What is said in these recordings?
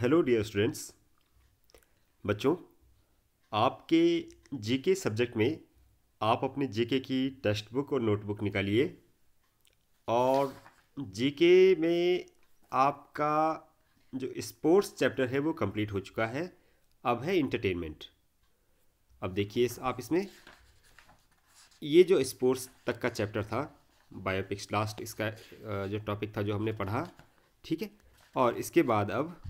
hello dear students बच्चों आपके GK subject में आप अपने जीके की टेक्स्ट बुक और नोटबुक निकालिए और जीके में आपका जो स्पोर्ट्स चैप्टर है वो कंप्लीट हो चुका है अब है इंटरटेनमेंट अब देखिए इस, आप इसमें ये जो स्पोर्ट्स तक का चैप्टर था बायोपिक्स लास्ट इसका जो टॉपिक था जो हमने पढ़ा ठीक है और इसके बाद अब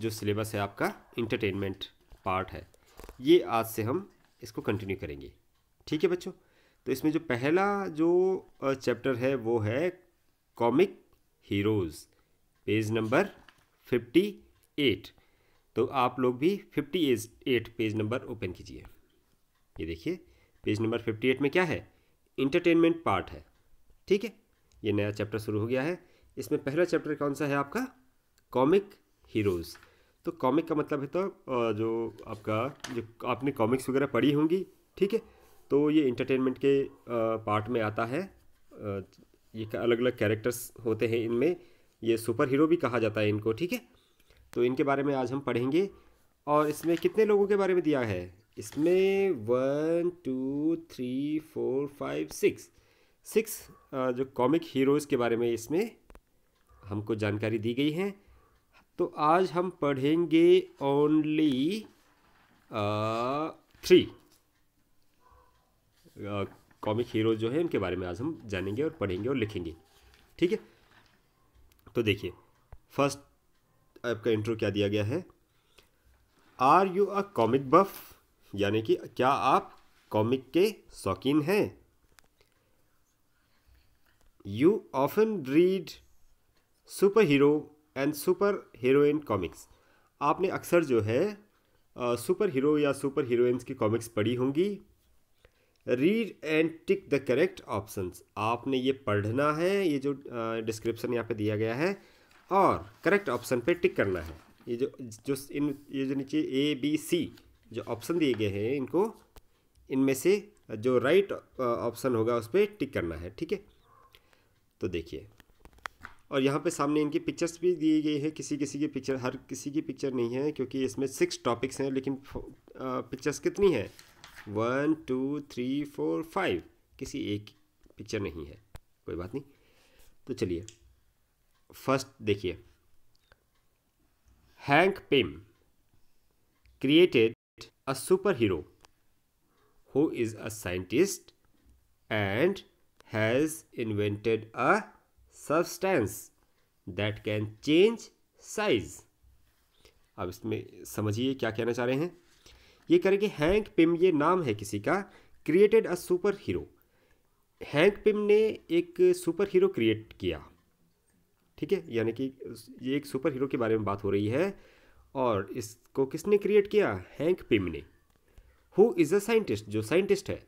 जो सिलेबस है आपका इंटरटेनमेंट पार्ट है ये आज से हम इसको कंटिन्यू करेंगे ठीक है बच्चों तो इसमें जो पहला जो चैप्टर है वो है comic heroes page number fifty eight तो आप लोग भी fifty eight page number open कीजिए ये देखिए पेज नंबर फिफ्टी एट में क्या है इंटरटेनमेंट पार्ट है ठीक है ये नया चैप्टर शुरू हो गया है इसमें पहला चैप्टर कौन सा है आपका कॉमिक हीरोज़ तो कॉमिक का मतलब है तो जो आपका जो आपने कॉमिक्स वगैरह पढ़ी होंगी ठीक है तो ये इंटरटेनमेंट के पार्ट में आता है ये अलग अलग कैरेक्टर्स होते हैं इनमें ये सुपर हीरो भी कहा जाता है इनको ठीक है तो इनके बारे में आज हम पढ़ेंगे और इसमें कितने लोगों के बारे में दिया है इसमें one two three four five six six जो कॉमिक हीरोज़ के बारे में इसमें हमको जानकारी दी गई है तो आज हम पढ़ेंगे ओनली थ्री कॉमिक हीरो जो है इनके बारे में आज हम जानेंगे और पढ़ेंगे और लिखेंगे ठीक है तो देखिए फर्स्ट आपका इंट्रो क्या दिया गया है are you a comic buff यानी कि क्या आप कॉमिक के शौकीन हैं you often read super hero and super heroine comics आपने अक्सर जो है सुपर हीरो या सुपर हीरोइंस की कॉमिक्स पढ़ी होंगी read and tick the correct options आपने ये पढ़ना है ये जो डिस्क्रिप्शन यहाँ पे दिया गया है और करेक्ट ऑप्शन पे टिक करना है ये जो जो इन ये जो नीचे ए बी सी जो ऑप्शन दिए गए हैं इनको इनमें से जो राइट right ऑप्शन होगा उस पर टिक करना है ठीक है तो देखिए और यहाँ पे सामने इनकी पिक्चर्स भी दिए गए हैं किसी किसी की पिक्चर हर किसी की पिक्चर नहीं है क्योंकि इसमें सिक्स टॉपिक्स हैं लेकिन पिक्चर्स कितनी हैं one two three four five किसी एक पिक्चर नहीं है कोई बात नहीं तो चलिए फर्स्ट देखिए Hank Pym created a super hero who is a scientist and has invented a substance that can change size अब इसमें समझिए क्या कहना चाह रहे हैं ये करेंगे हैंक पिम ये नाम है किसी का created a super hero Hank Pym ने एक सुपर हीरो क्रिएट किया ठीक है यानी कि ये एक सुपर हीरो के बारे में बात हो रही है और इसको किसने क्रिएट किया हैंक पिम ने हु इज़ अ साइंटिस्ट जो साइंटिस्ट है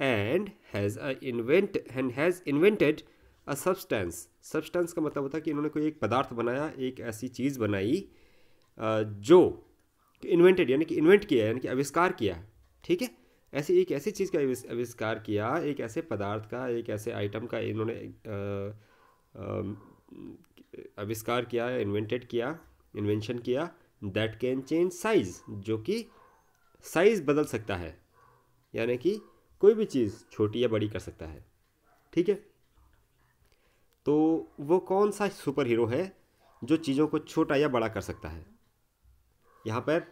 and has invent and has invented a substance substance का मतलब होता है कि इन्होंने कोई एक पदार्थ बनाया एक ऐसी चीज़ बनाई जो इन्वेंटेड यानी कि इन्वेंट किया यानी कि आविष्कार किया ठीक है ऐसी एक ऐसी चीज़ का आविष्कार किया एक ऐसे पदार्थ का एक ऐसे आइटम का इन्होंने आविष्कार किया इन्वेंटेड किया इन्वेंशन किया दैट कैन चेंज साइज जो कि साइज बदल सकता है यानी कि कोई भी चीज़ छोटी या बड़ी कर सकता है ठीक है तो वो कौन सा सुपर हीरो है जो चीज़ों को छोटा या बड़ा कर सकता है यहाँ पर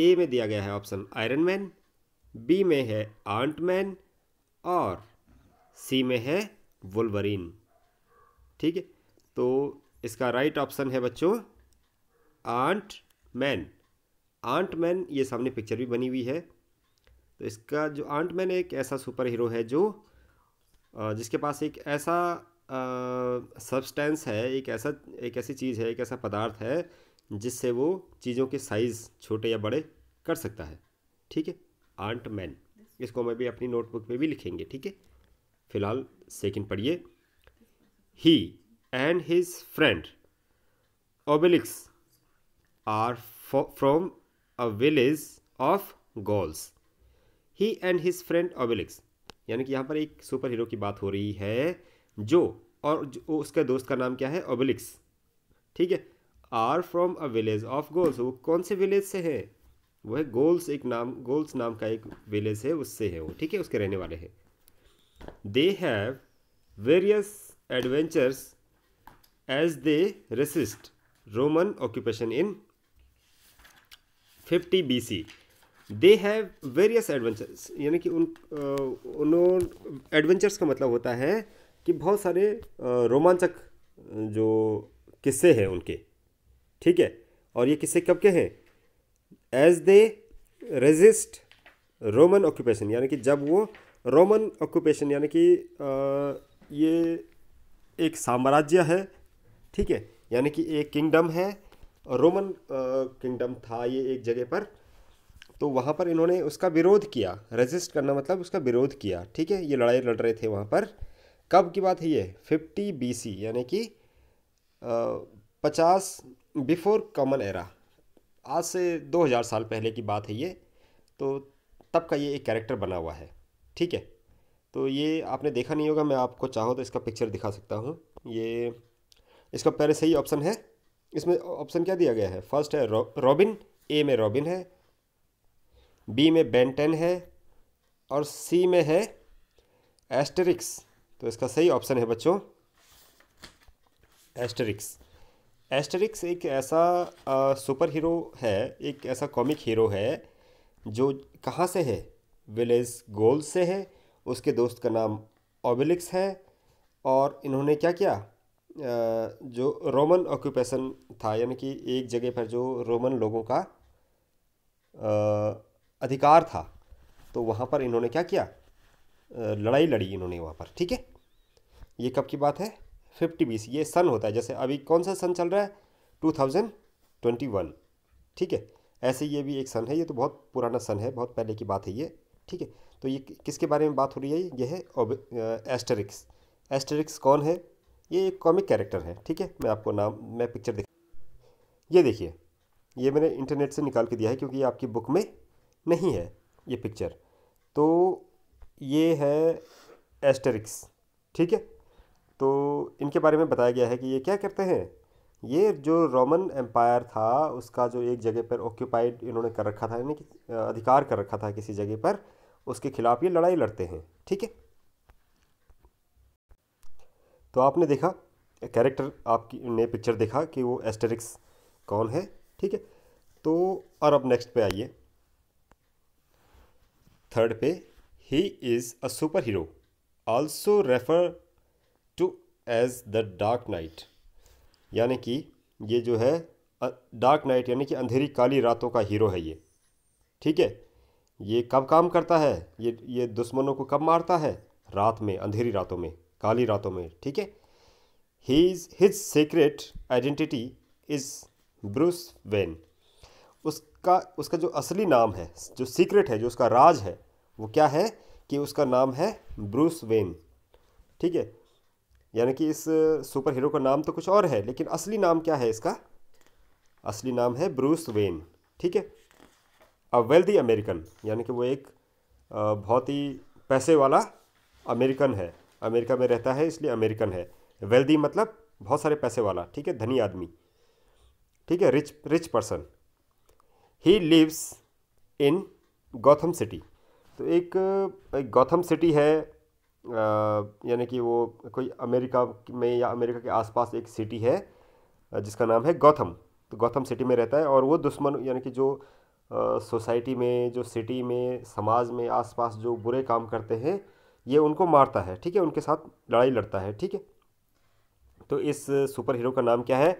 ए में दिया गया है ऑप्शन आयरन मैन बी में है आंट मैन और सी में है वुलवरीन ठीक है तो इसका राइट ऑप्शन है बच्चों आंट मैन आंट मैन ये सामने पिक्चर भी बनी हुई है तो इसका जो आंट मैन एक ऐसा सुपर हीरो है जो जिसके पास एक ऐसा सब्सटेंस है एक ऐसा एक ऐसी चीज़ है एक ऐसा पदार्थ है जिससे वो चीज़ों के साइज़ छोटे या बड़े कर सकता है ठीक है आंट मैन इसको मैं भी अपनी नोटबुक में भी लिखेंगे ठीक है फिलहाल सेकंड पढ़िए he and his friend Obelix are from a village of Gauls he and his friend Obelix यानी कि यहाँ पर एक सुपर हीरो की बात हो रही है जो और जो उसका दोस्त का नाम क्या है ओबलिक्स ठीक है are from a village of Gauls वो कौन से विलेज से है वह गोल्स एक नाम गोल्स नाम का एक विलेज है उससे है वो ठीक है उसके रहने वाले हैं they have various adventures as they resist Roman occupation in 50 C they have various adventures यानी कि उन उन्होंने एडवेंचर्स का मतलब होता है कि बहुत सारे रोमांचक जो किस्से हैं उनके ठीक है और ये किस्से कब के हैं as they resist Roman occupation यानी कि जब वो रोमन ऑक्यूपेशन यानी कि ये एक साम्राज्य है ठीक है यानी कि एक किंगडम है रोमन किंगडम था ये एक जगह पर तो वहाँ पर इन्होंने उसका विरोध किया रेजिस्ट करना मतलब उसका विरोध किया ठीक है ये लड़ाई लड़ रहे थे वहाँ पर कब की बात है ये फिफ्टी बी सी यानी कि पचास बिफोर कॉमन एरा आज से दो हज़ार साल पहले की बात है ये तो तब का ये एक कैरेक्टर बना हुआ है ठीक है तो ये आपने देखा नहीं होगा मैं आपको चाहो तो इसका पिक्चर दिखा सकता हूँ ये इसका पहले सही ऑप्शन है इसमें ऑप्शन क्या दिया गया है फर्स्ट है रॉबिन ए में रॉबिन है बी में बेंटेन है और सी में है एस्टेरिक्स तो इसका सही ऑप्शन है बच्चों एस्टरिक्स एस्टरिक्स एक ऐसा सुपर हीरो है एक ऐसा कॉमिक हीरो है जो कहाँ से है विलेज गोल्स से है उसके दोस्त का नाम ओबिलिक्स है और इन्होंने क्या किया जो रोमन ऑक्यूपेशन था यानी कि एक जगह पर जो रोमन लोगों का अधिकार था तो वहाँ पर इन्होंने क्या किया लड़ाई लड़ी इन्होंने वहाँ पर ठीक है ये कब की बात है फिफ्टी बीस ये सन होता है जैसे अभी कौन सा सन चल रहा है टू थाउजेंड ट्वेंटी वन ठीक है ऐसे ये भी एक सन है ये तो बहुत पुराना सन है बहुत पहले की बात है ये ठीक है तो ये किसके बारे में बात हो रही है ये है एस्टेरिक्स एस्टेरिक्स कौन है ये एक कॉमिक कैरेक्टर है ठीक है मैं आपको नाम मैं पिक्चर देख ये देखिए ये मैंने इंटरनेट से निकाल के दिया है क्योंकि ये आपकी बुक में नहीं है ये पिक्चर तो ये है एस्टेरिक्स ठीक है तो इनके बारे में बताया गया है कि ये क्या करते हैं ये जो रोमन एम्पायर था उसका जो एक जगह पर ऑक्यूपाइड इन्होंने कर रखा था यानी कि अधिकार कर रखा था किसी जगह पर उसके खिलाफ ये लड़ाई लड़ते हैं ठीक है तो आपने देखा कैरेक्टर आपकी ने पिक्चर देखा कि वो एस्टेरिक्स कौन है ठीक है तो और अब नेक्स्ट पे आइए थर्ड पे he is a super hero also refer to as the dark knight यानी कि ये जो है डार्क नाइट यानी कि अंधेरी काली रातों का हीरो है ये ठीक है ये कब काम करता है ये ये दुश्मनों को कब मारता है रात में अंधेरी रातों में काली रातों में ठीक है he is his secret identity is Bruce Wayne उसका उसका जो असली नाम है जो सीक्रेट है जो उसका राज है वो क्या है कि उसका नाम है ब्रूस वेन ठीक है यानी कि इस सुपर हीरो का नाम तो कुछ और है लेकिन असली नाम क्या है इसका असली नाम है ब्रूस वेन ठीक है अ वेल्दी अमेरिकन यानी कि वो एक बहुत ही पैसे वाला अमेरिकन है अमेरिका में रहता है इसलिए अमेरिकन है वेल्दी मतलब बहुत सारे पैसे वाला ठीक है धनी आदमी ठीक है rich rich person he lives in Gotham city तो एक, एक गौथम सिटी है यानी कि वो कोई अमेरिका में या अमेरिका के आसपास एक सिटी है जिसका नाम है गौथम तो गौथम सिटी में रहता है और वो दुश्मन यानी कि जो सोसाइटी में जो सिटी में समाज में आसपास जो बुरे काम करते हैं ये उनको मारता है ठीक है उनके साथ लड़ाई लड़ता है ठीक है तो इस सुपर हीरो का नाम क्या है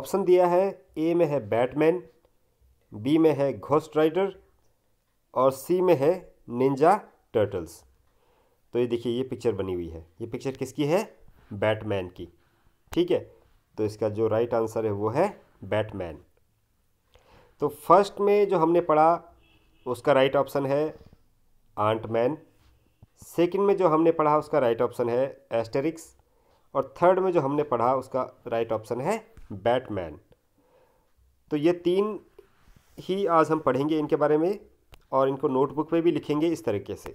ऑप्शन दिया है ए में है बैटमैन बी में है घोस्ट राइडर और सी में है निंजा टर्टल्स तो ये देखिए ये पिक्चर बनी हुई है ये पिक्चर किसकी है बैटमैन की ठीक है तो इसका जो राइट आंसर है वो है बैटमैन तो फर्स्ट में जो हमने पढ़ा उसका राइट ऑप्शन है आंट मैन सेकेंड में जो हमने पढ़ा उसका राइट ऑप्शन है एस्टेरिक्स और थर्ड में जो हमने पढ़ा उसका राइट ऑप्शन है बैटमैन तो ये तीन ही आज हम पढ़ेंगे इनके बारे में और इनको नोटबुक पे भी लिखेंगे इस तरीके से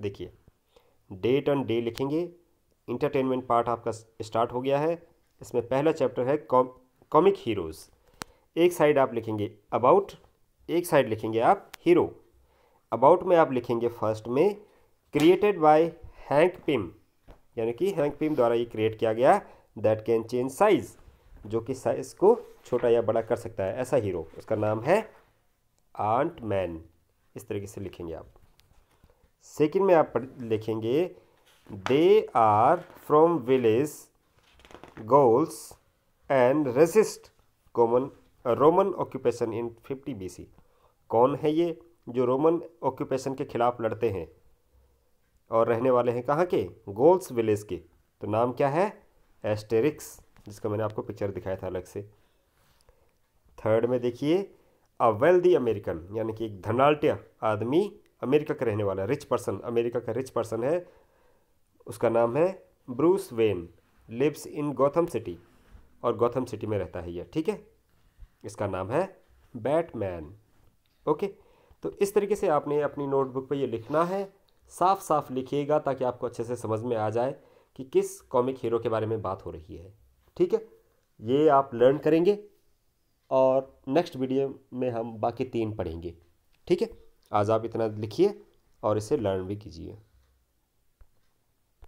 देखिए डेट एंड डे लिखेंगे इंटरटेनमेंट पार्ट आपका स्टार्ट हो गया है इसमें पहला चैप्टर है कॉमिक हीरोज़ एक साइड आप लिखेंगे अबाउट एक साइड लिखेंगे आप हीरो अबाउट में आप लिखेंगे फर्स्ट में क्रिएटेड बाय हैंक पिम यानी कि हैंक पिम द्वारा ये क्रिएट किया गया दैट कैन चेंज साइज़ जो कि साइज़ को छोटा या बड़ा कर सकता है ऐसा हीरो उसका नाम है आंट मैन इस तरीके से लिखेंगे आप सेकंड में आप लिखेंगे they are from village Gauls and resist common Roman occupation in fifty BC कौन है ये जो रोमन ऑक्यूपेशन के खिलाफ लड़ते हैं और रहने वाले हैं कहाँ के गोल्स विलेज के तो नाम क्या है एस्टेरिक्स जिसका मैंने आपको पिक्चर दिखाया था अलग से थर्ड में देखिए अ वेल्दी अमेरिकन यानी कि एक धनाल्ट्य आदमी अमेरिका का रहने वाला रिच पर्सन अमेरिका का रिच पर्सन है उसका नाम है Bruce Wayne lives in Gotham city और गौथम सिटी में रहता है ये ठीक है इसका नाम है बैटमैन ओके तो इस तरीके से आपने अपनी नोटबुक पर ये लिखना है साफ साफ लिखिएगा ताकि आपको अच्छे से समझ में आ जाए कि किस कॉमिक हीरो के बारे में बात हो रही है ठीक है ये आप लर्न करेंगे और नेक्स्ट वीडियो में हम बाकी तीन पढ़ेंगे ठीक है आज आप इतना लिखिए और इसे लर्न भी कीजिए